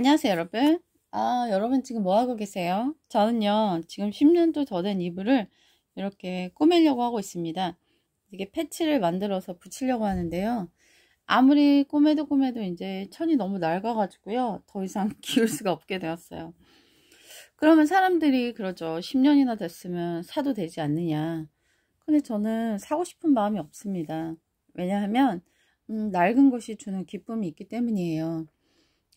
안녕하세요 여러분 아 여러분 지금 뭐하고 계세요? 저는요 지금 10년도 더 된 이불을 이렇게 꾸밀려고 하고 있습니다 이게 패치를 만들어서 붙이려고 하는데요 아무리 꾸며도 꾸며도 이제 천이 너무 낡아가지고요 더 이상 키울 수가 없게 되었어요 그러면 사람들이 그러죠 10년이나 됐으면 사도 되지 않느냐 근데 저는 사고 싶은 마음이 없습니다 왜냐하면 음, 낡은 것이 주는 기쁨이 있기 때문이에요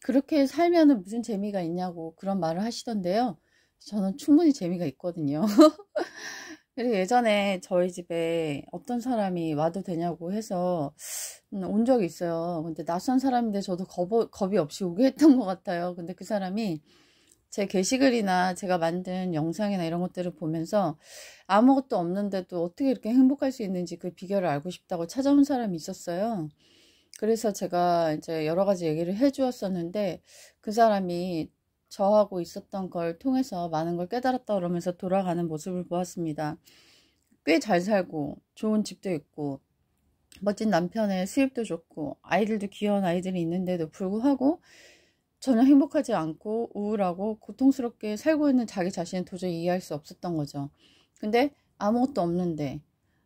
그렇게 살면 무슨 재미가 있냐고 그런 말을 하시던데요. 저는 충분히 재미가 있거든요. 그리고 예전에 저희 집에 어떤 사람이 와도 되냐고 해서 음, 온 적이 있어요. 근데 낯선 사람인데 저도 겁, 겁이 없이 오게 했던 것 같아요. 근데 그 사람이 제 게시글이나 제가 만든 영상이나 이런 것들을 보면서 아무것도 없는데도 어떻게 이렇게 행복할 수 있는지 그 비결을 알고 싶다고 찾아온 사람이 있었어요. 그래서 제가 이제 여러 가지 얘기를 해 주었었는데 그 사람이 저하고 있었던 걸 통해서 많은 걸 깨달았다 그러면서 돌아가는 모습을 보았습니다. 꽤 잘 살고 좋은 집도 있고 멋진 남편의 수입도 좋고 아이들도 귀여운 아이들이 있는데도 불구하고 전혀 행복하지 않고 우울하고 고통스럽게 살고 있는 자기 자신을 도저히 이해할 수 없었던 거죠. 근데 아무것도 없는데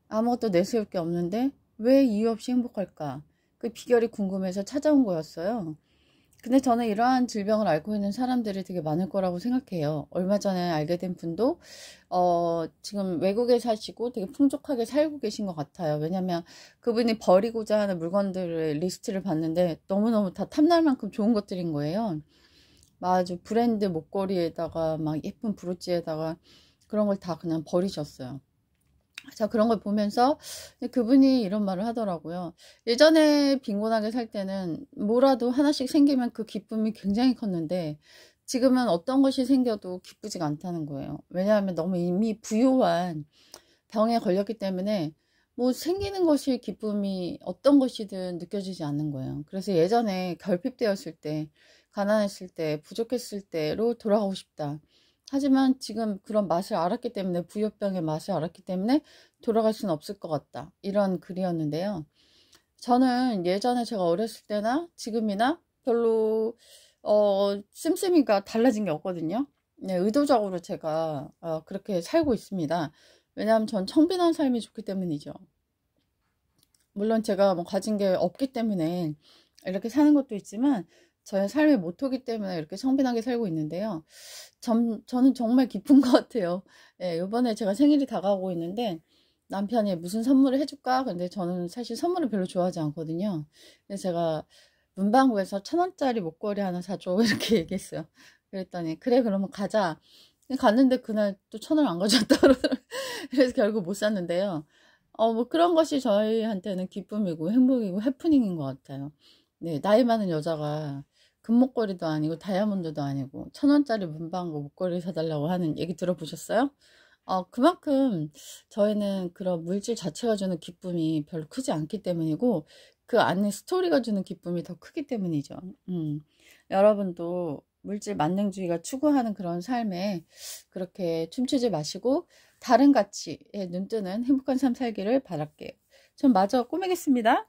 아무것도 내세울 게 없는데 왜 이유 없이 행복할까? 그 비결이 궁금해서 찾아온 거였어요. 근데 저는 이러한 질병을 앓고 있는 사람들이 되게 많을 거라고 생각해요. 얼마 전에 알게 된 분도 어, 지금 외국에 사시고 되게 풍족하게 살고 계신 것 같아요. 왜냐면 그분이 버리고자 하는 물건들의 리스트를 봤는데 너무너무 다 탐날 만큼 좋은 것들인 거예요. 아주 브랜드 목걸이에다가 막 예쁜 브로치에다가 그런 걸 다 그냥 버리셨어요. 자 그런 걸 보면서 그분이 이런 말을 하더라고요. 예전에 빈곤하게 살 때는 뭐라도 하나씩 생기면 그 기쁨이 굉장히 컸는데 지금은 어떤 것이 생겨도 기쁘지가 않다는 거예요. 왜냐하면 너무 이미 부유한 병에 걸렸기 때문에 뭐 생기는 것이 기쁨이 어떤 것이든 느껴지지 않는 거예요. 그래서 예전에 결핍되었을 때, 가난했을 때, 부족했을 때로 돌아가고 싶다. 하지만 지금 그런 맛을 알았기 때문에 부요병의 맛을 알았기 때문에 돌아갈 수는 없을 것 같다. 이런 글이었는데요. 저는 예전에 제가 어렸을 때나 지금이나 별로 어 씀씀이가 달라진 게 없거든요. 네, 의도적으로 제가 어, 그렇게 살고 있습니다. 왜냐하면 전 청빈한 삶이 좋기 때문이죠. 물론 제가 뭐 가진 게 없기 때문에 이렇게 사는 것도 있지만 저의 삶의 모토기 때문에 이렇게 성빈하게 살고 있는데요. 점, 저는 정말 기쁜 것 같아요. 예, 이번에 제가 생일이 다가오고 있는데 남편이 무슨 선물을 해줄까? 근데 저는 사실 선물을 별로 좋아하지 않거든요. 근데 제가 문방구에서 천 원짜리 목걸이 하나 사줘 이렇게 얘기했어요. 그랬더니 그래 그러면 가자. 갔는데 그날 또 천 원 안 가져왔다 그래서 결국 못 샀는데요. 어, 뭐 그런 것이 저희한테는 기쁨이고 행복이고 해프닝인 것 같아요. 네, 나이 많은 여자가 금목걸이도 아니고 다이아몬드도 아니고 천원짜리 문방구 목걸이 사달라고 하는 얘기 들어보셨어요? 어, 그만큼 저희는 그런 물질 자체가 주는 기쁨이 별로 크지 않기 때문이고 그 안에 스토리가 주는 기쁨이 더 크기 때문이죠. 음. 여러분도 물질 만능주의가 추구하는 그런 삶에 그렇게 춤추지 마시고 다른 가치에 눈뜨는 행복한 삶 살기를 바랄게요. 전 마저 꾸미겠습니다.